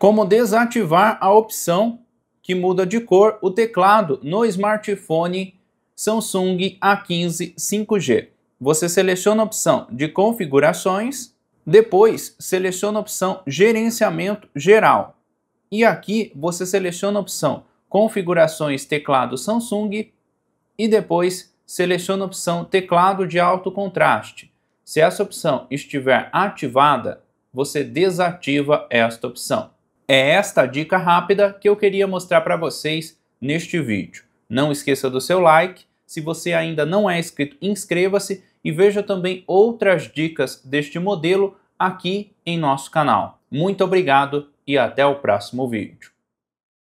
como desativar a opção que muda de cor o teclado no smartphone Samsung A15 5G. Você seleciona a opção de configurações, depois seleciona a opção gerenciamento geral. E aqui você seleciona a opção configurações teclado Samsung e depois seleciona a opção teclado de alto contraste. Se essa opção estiver ativada, você desativa esta opção. É esta dica rápida que eu queria mostrar para vocês neste vídeo. Não esqueça do seu like, se você ainda não é inscrito, inscreva-se e veja também outras dicas deste modelo aqui em nosso canal. Muito obrigado e até o próximo vídeo.